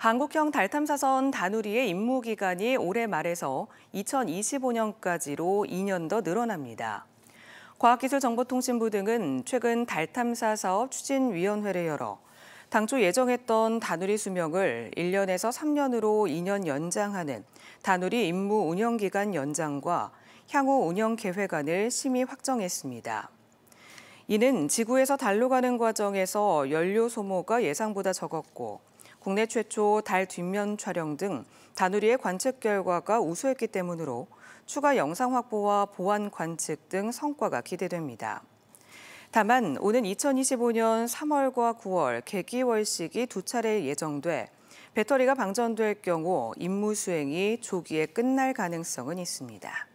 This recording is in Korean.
한국형 달탐사선 다누리의 임무 기간이 올해 말에서 2025년까지로 2년 더 늘어납니다. 과학기술정보통신부 등은 최근 달탐사 사업 추진위원회를 열어 당초 예정했던 다누리 수명을 1년에서 3년으로 2년 연장하는 다누리 임무 운영기간 연장과 향후 운영 계획안을 심의 확정했습니다. 이는 지구에서 달로 가는 과정에서 연료 소모가 예상보다 적었고 국내 최초 달 뒷면 촬영 등 다누리의 관측 결과가 우수했기 때문으로 추가 영상 확보와 보안 관측 등 성과가 기대됩니다. 다만 오는 2025년 3월과 9월 개기월식이 두 차례 예정돼 배터리가 방전될 경우 임무 수행이 조기에 끝날 가능성은 있습니다.